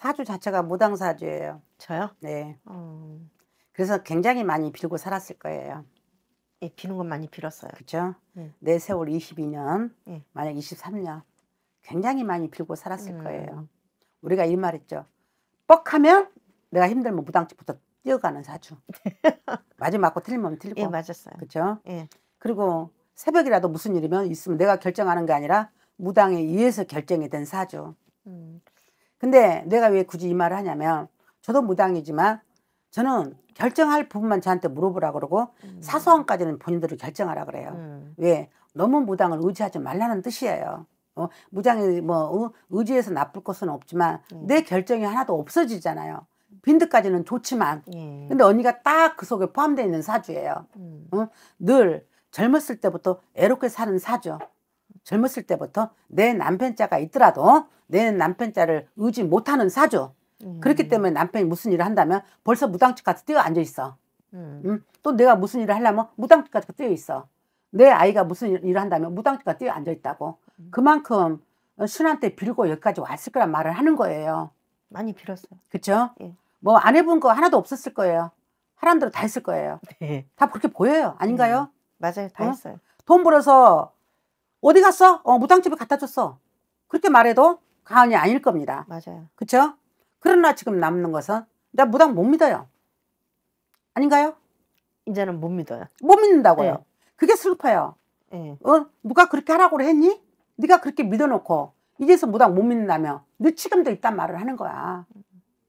사주 자체가 무당 사주예요. 저요? 네. 어... 그래서 굉장히 많이 빌고 살았을 거예요. 예, 비는 건 많이 빌었어요. 그렇죠? 네. 내 세월 22년, 네. 예. 만약 23년 굉장히 많이 빌고 살았을 음. 거예요. 우리가 이 말했죠. 뻑하면 내가 힘들면 무당집부터 뛰어가는 사주. 맞아 맞고 틀리면 틀리고. 예, 맞았어요. 그렇죠? 예. 그리고 새벽이라도 무슨 일이면 있으면 내가 결정하는 게 아니라 무당에 의해서 결정이 된 사주. 음. 근데 내가 왜 굳이 이 말을 하냐면 저도 무당이지만 저는 결정할 부분만 저한테 물어보라 그러고 음. 사소한까지는 본인들이 결정하라 그래요. 음. 왜 너무 무당을 의지하지 말라는 뜻이에요. 어, 무당이 뭐 의지해서 나쁠 것은 없지만 음. 내 결정이 하나도 없어지잖아요. 빈드까지는 좋지만 예. 근데 언니가 딱 그 속에 포함되어 있는 사주예요. 어? 늘 젊었을 때부터 애롭게 사는 사주. 젊었을 때부터 내 남편자가 있더라도 내 남편자를 의지 못하는 사주. 음. 그렇기 때문에 남편이 무슨 일을 한다면 벌써 무당집 까지 뛰어 앉아 있어. 음. 음. 또 내가 무슨 일을 하려면 무당집 까지 뛰어 있어. 내 아이가 무슨 일을 한다면 무당집 까지 뛰어 앉아 있다고. 음. 그만큼 신한테 빌고 여기까지 왔을 거란 말을 하는 거예요. 많이 빌었어요. 그렇죠? 예. 뭐안 해본 거 하나도 없었을 거예요. 하란 대로 다 했을 거예요. 네. 다 그렇게 보여요. 아닌가요? 음, 맞아요. 다 어? 했어요. 돈 벌어서 어디 갔어? 어, 무당집에 갖다 줬어. 그렇게 말해도 가언이 아닐 겁니다. 맞아요. 그렇 그러나 지금 남는 것은 나 무당 못 믿어요. 아닌가요? 이제는 못 믿어요. 못 믿는다고요. 네. 그게 슬퍼요. 네. 어? 누가 그렇게 하라고 했니? 네가 그렇게 믿어놓고 이제서 무당 못 믿는다며 늘 책임도 있단 말을 하는 거야.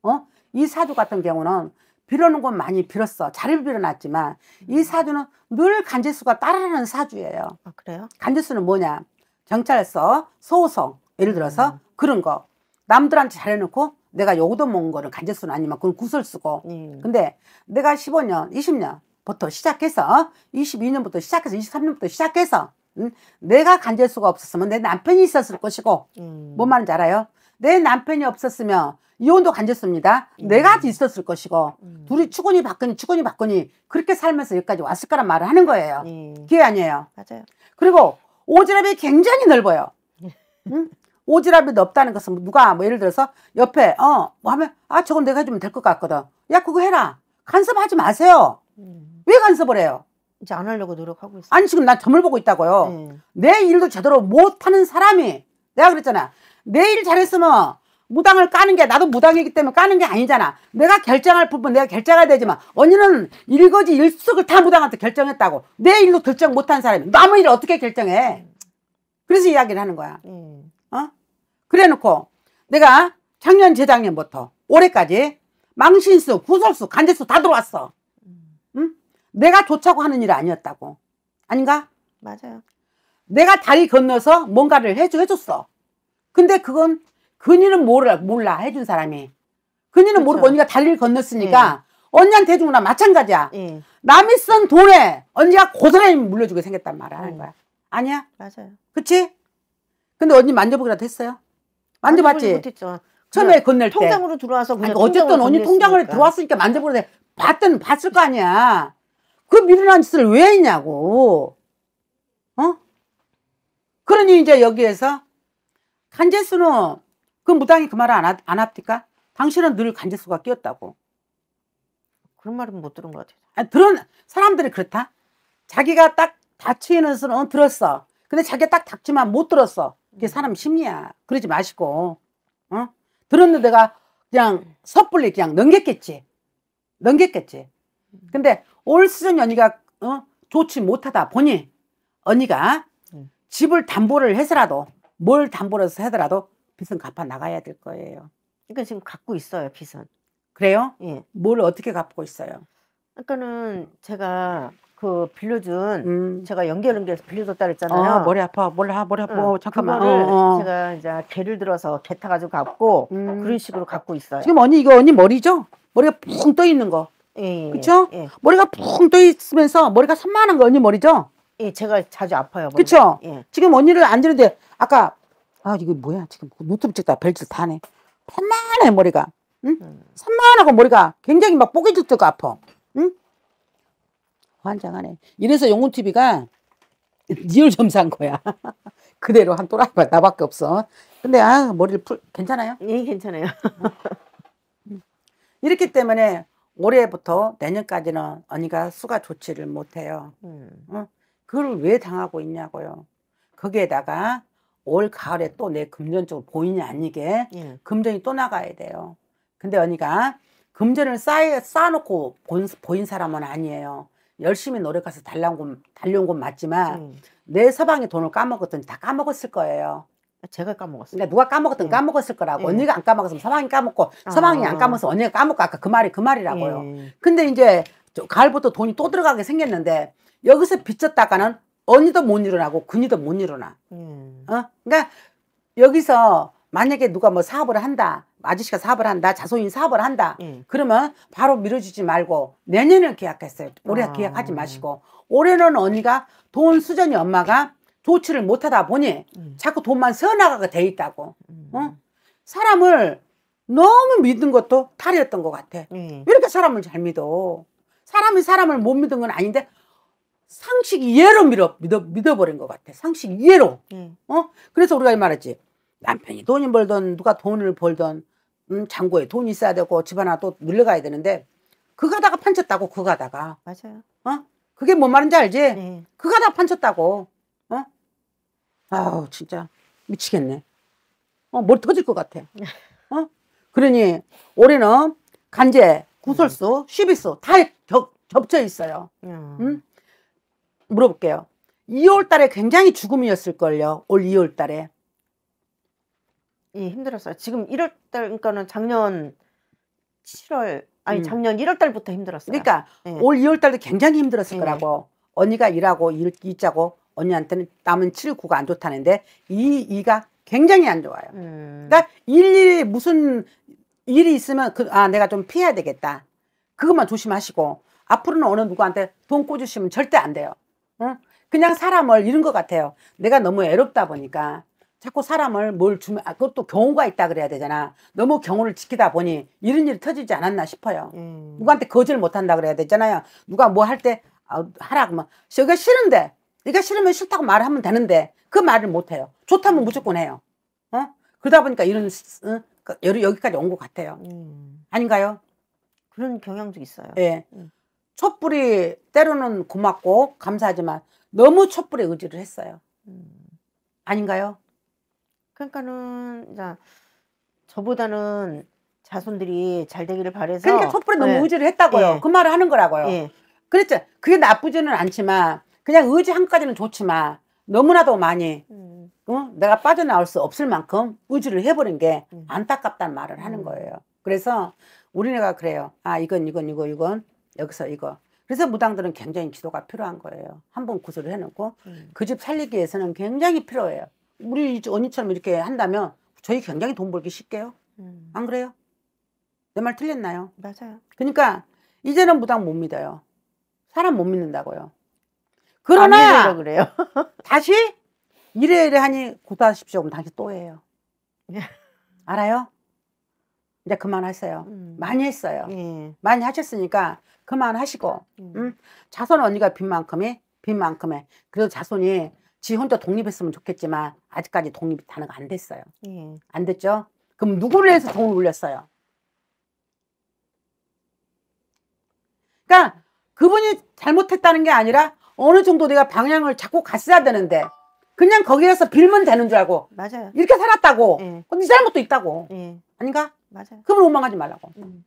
어? 이 사주 같은 경우는 빌어놓은 건 많이 빌었어. 자리를 빌어놨지만 이 음. 사주는 늘 간지수가 따르는 사주예요. 아, 그래요? 간지수는 뭐냐? 경찰서, 소송, 예를 들어서 음. 그런 거. 남들한테 잘해놓고 내가 요구도 먹은 거는 간지수는 아니면 그건 구설수고 음. 예. 근데 내가 15년, 20년 부터 시작해서 22년부터 시작해서 23년부터 시작해서 음, 내가 간질수가 없었으면 내 남편이 있었을 것이고 음. 뭔 말인지 알아요? 내 남편이 없었으면 이혼도 간졌습니다 음. 네가뒤있을 것이고 음. 둘이 추구니 바거니 추구니 바거니 그렇게 살면서 여기까지 왔을 거란 말을 하는 거예요. 음. 기회 아니에요. 맞아요. 그리고 오지랖이 굉장히 넓어요. 응? 오지랖이 넓다는 것은 누가 뭐 예를 들어서 옆에 어 뭐 하면 아 저건 내가 해주면 될 것 같거든. 야 그거 해라. 간섭하지 마세요. 음. 왜 간섭을 해요? 이제 안 하려고 노력하고 있어요. 아니 지금 난 점을 보고 있다고요. 예. 내 일도 제대로 못하는 사람이 내가 그랬잖아. 내 일 잘했으면 무당을 까는 게 나도 무당이기 때문에 까는 게 아니잖아. 내가 결정할 부분 내가 결정해야 되지만 언니는 일거지 일석을 다 무당한테 결정했다고. 내 일로 결정 못 한 사람이 남의 일을 어떻게 결정해? 그래서 이야기를 하는 거야. 음. 어? 그래놓고 내가 작년 재작년부터 올해까지 망신수, 구설수, 간제수 다 들어왔어. 음. 응? 내가 좋자고 하는 일 아니었다고. 아닌가? 맞아요. 내가 다리 건너서 뭔가를 해줘, 해줬어. 근데 그건 근이는 모르, 몰라 해준 사람이 근이는 그렇죠. 모르고 언니가 달리를 건넜으니까 예. 언니한테 해준 거나 마찬가지야 예. 남이 쓴 돈에 언니가 고스란히 물려주게 생겼단 말 하는 음. 거야 아니야? 맞아요 그치? 근데 언니 만져보기라도 했어요? 만져봤지? 못했죠. 처음에 건넬 때 통장으로 들어와서 그냥 아니, 어쨌든 언니 건넸으니 들어왔으니까 만져보라도 봤든 봤을 거 아니야 그 미련한 짓을 왜 했냐고 어? 그러니 이제 여기에서 간제수는 그 무당이 그 말을 안, 하, 안 합니까? 당신은 늘 간질수가 끼었다고. 그런 말은 못 들은 것 같아요. 아니, 들은 사람들이 그렇다. 자기가 딱 닥치는 수는 어, 들었어. 근데 자기가 딱 닥치면 못 들었어. 이게 음. 사람 심리야. 그러지 마시고. 어? 들었는데 가 그냥 섣불리 그냥 넘겼겠지. 넘겼겠지. 음. 근데 올 시즌 언니가 어? 좋지 못하다 보니 언니가 음. 집을 담보를 해서라도 뭘 담보를 해서 하더라도 빚은 갚아 나가야 될 거예요. 그러니까 지금 갖고 있어요 빚은. 그래요? 예. 뭘 어떻게 갚고 있어요? 그까는 제가 그 빌려준 음. 제가 연결 연결해서 빌려줬다 그랬잖아요. 아, 머리 아파, 머리 아 머리 아파. 응. 어, 어, 잠깐만. 어, 어. 제가 이제 개를 들어서 개 타가지고 갚고 음. 그런 식으로 갚고 있어요. 지금 언니 이거 언니 머리죠? 머리가 붕떠 있는 거. 예, 그렇죠? 예. 머리가 붕떠 있으면서 머리가 산만한 거 언니 머리죠? 예, 제가 자주 아파요. 그렇죠? 예. 지금 언니를 앉으는데 아까 아 이거 뭐야 지금 노트북 찍다 별짓 다네 산만해 머리가 응? 음. 산만하고 머리가 굉장히 막 뽀개질 때 아파 응? 환장하네 이래서 영훈TV가 니을 점산 거야 그대로 한또라이 나밖에 없어 근데 아 머리를 풀 괜찮아요? 예 괜찮아요 이렇기 때문에 올해부터 내년까지는 언니가 수가 조치를 못해요 음. 응? 그걸 왜 당하고 있냐고요 거기에다가 올 가을에 또 내 금전적으로 보이냐 아니게 예. 금전이 또 나가야 돼요. 근데 언니가 그러니까 금전을 쌓여, 쌓아놓고 본, 보인 사람은 아니에요. 열심히 노력해서 달려온 건, 달려온 건 맞지만 음. 내 서방이 돈을 까먹었든니다 까먹었을 거예요. 아, 제가 까먹었어요. 그러니까 누가 까먹었든 예. 까먹었을 거라고. 예. 언니가 안 까먹었으면 서방이 까먹고 아. 서방이 아. 안 까먹어서 언니가 까먹고 아까 그 말이 그 말이라고요. 예. 근데 이제 가을부터 돈이 또 들어가게 생겼는데 여기서 빚졌다가는 언니도 못 일어나고 군이도 못 일어나. 음. 어? 그러니까 여기서 만약에 누가 뭐 사업을 한다. 아저씨가 사업을 한다. 자소인 사업을 한다. 음. 그러면 바로 밀어주지 말고 내년을 계약했어요. 올해 아. 계약하지 마시고. 올해는 언니가 돈 수전이 엄마가 조치를 못하다 보니 음. 자꾸 돈만 써나가게 돼 있다고. 음. 어? 사람을 너무 믿은 것도 탈이었던 것 같아. 예. 왜 이렇게 사람을 잘 믿어? 사람이 사람을 못 믿은 건 아닌데 상식 이해로 믿어, 믿어, 믿어버린 것 같아. 상식 이해로. 음. 어? 그래서 우리가 말했지. 남편이 돈이 벌던, 누가 돈을 벌던, 음, 장고에 돈이 있어야 되고, 집 하나 또 물려가야 되는데, 그가다가 판쳤다고, 그가다가 맞아요. 어? 그게 뭔 말인지 알지? 네. 예. 그가다가 판쳤다고. 어? 아우, 진짜. 미치겠네. 어, 뭘 터질 것 같아. 어? 그러니, 올해는 간제, 구설수, 시비수 음. 다 겹, 겹쳐 있어요. 음. 응? 물어볼게요. 2월 달에 굉장히 죽음이었을걸요. 올 2월 달에. 예, 힘들었어요. 지금 1월 달, 그러니까는 작년 7월, 아니 음. 작년 1월 달부터 힘들었어요. 그러니까 예. 올 2월 달도 굉장히 힘들었을 예. 거라고. 언니가 일하고 일, 일자고 언니한테는 남은 7, 9가 안 좋다는데 2, 2가 굉장히 안 좋아요. 음. 그러니까 일일이 무슨 일이 있으면 그, 아 내가 좀 피해야 되겠다. 그것만 조심하시고 앞으로는 어느 누구한테 돈 꽂으시면 절대 안 돼요. 어? 그냥 사람을 이런 것 같아요. 내가 너무 외롭다 보니까 자꾸 사람을 뭘 주면 아, 그것도 경우가 있다 그래야 되잖아. 너무 경우를 지키다 보니 이런 일이 터지지 않았나 싶어요. 음. 누구한테 거절 못한다 그래야 되잖아요. 누가 뭐 할때 아, 하라 그러면 뭐. 저게 싫은데 네가 싫으면 싫다고 말하면 되는데 그 말을 못해요. 좋다면 무조건 해요. 어? 그러다 보니까 이런 어? 그 여기까지 온 것 같아요. 음. 아닌가요? 그런 경향도 있어요. 예. 음. 촛불이 때로는 고맙고 감사하지만 너무 촛불에 의지를 했어요. 아닌가요? 그러니까는 자, 저보다는 자손들이 잘 되기를 바래서 그러니까 촛불에 너무 예. 의지를 했다고요. 예. 그 말을 하는 거라고요. 예. 그랬죠. 그게 나쁘지는 않지만 그냥 의지 한 가지는 좋지만 너무나도 많이 음. 어? 내가 빠져나올 수 없을 만큼 의지를 해버린 게 음. 안타깝다는 말을 하는 음. 거예요. 그래서 우리네가 그래요. 아 이건 이건 이거 이건 여기서 이거. 그래서 무당들은 굉장히 기도가 필요한 거예요. 한 번 구슬을 해놓고 음. 그집 살리기 위해서는 굉장히 필요해요. 우리 언니처럼 이렇게 한다면 저희 굉장히 돈 벌기 쉽게요. 음. 안 그래요? 내 말 틀렸나요? 맞아요. 그러니까 이제는 무당 못 믿어요. 사람 못 믿는다고요. 그러나 그래요. 다시 이래 이래 하니 고다십시오. 그럼 다시 또 해요. 예. 알아요? 이제 그만하세요. 음. 많이 했어요. 예. 많이 하셨으니까 그만하시고 음. 음. 자손 언니가 빈만큼에 빈만큼에 그래도 자손이 지 혼자 독립했으면 좋겠지만 아직까지 독립이 단어가 안 됐어요. 예. 안 됐죠? 그럼 누구를 해서 돈을 올렸어요? 그러니까 그분이 잘못했다는 게 아니라 어느 정도 내가 방향을 잡고 갔어야 되는데 그냥 거기에서 빌면 되는 줄 알고 맞아요. 이렇게 살았다고 예. 네 잘못도 있다고 예. 아닌가? 맞아요. 그럼 원망하지 말라고. 음.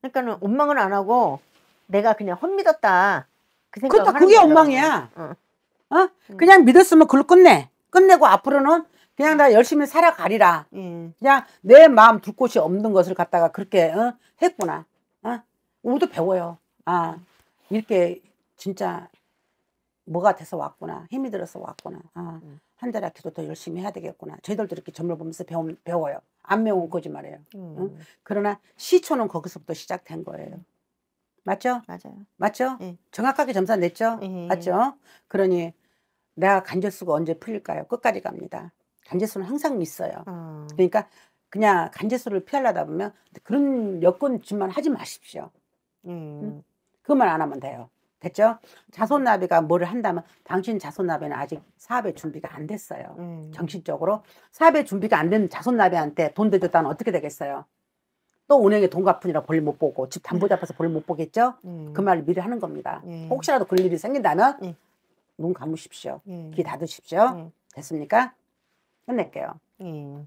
그러니까는 원망을 안 하고 내가 그냥 헛믿었다. 그 생각. 그다 그러니까 그게 원망이야. 어. 어? 음. 그냥 믿었으면 그걸 끝내. 끝내고 앞으로는 그냥 나 열심히 살아가리라. 음. 그냥 내 마음 둘 곳이 없는 것을 갖다가 그렇게 어? 했구나. 어? 우리도 배워요. 아 이렇게 진짜 뭐가 돼서 왔구나. 힘이 들어서 왔구나. 아, 음. 한 달에 기도 더 열심히 해야 되겠구나. 저희들도 이렇게 점을 보면서 배움, 배워요. 안명은 거짓말이에요. 음. 응? 그러나 시초는 거기서부터 시작된 거예요. 맞죠? 맞아요. 맞죠? 예. 정확하게 점수 냈죠? 예, 예, 예. 맞죠? 그러니 내가 간질수가 언제 풀릴까요? 끝까지 갑니다. 간질수는 항상 있어요. 음. 그러니까 그냥 간질수를 피하려다 보면 그런 여건짓만 하지 마십시오. 음. 응? 그것만 안 하면 돼요. 됐죠? 자손나비가 뭐를 한다면 당신 자손나비는 아직 사업의 준비가 안 됐어요. 음. 정신적으로 사업의 준비가 안 된 자손나비한테 돈 대줬다면 어떻게 되겠어요? 또 은행에 돈 갚으니라 벌 못 보고 집 담보 잡아서 벌 못 보겠죠? 음. 그 말을 미리 하는 겁니다. 예. 혹시라도 그런 일이 생긴다면 예. 눈 감으십시오. 예. 귀 닫으십시오. 예. 됐습니까? 끝낼게요. 예.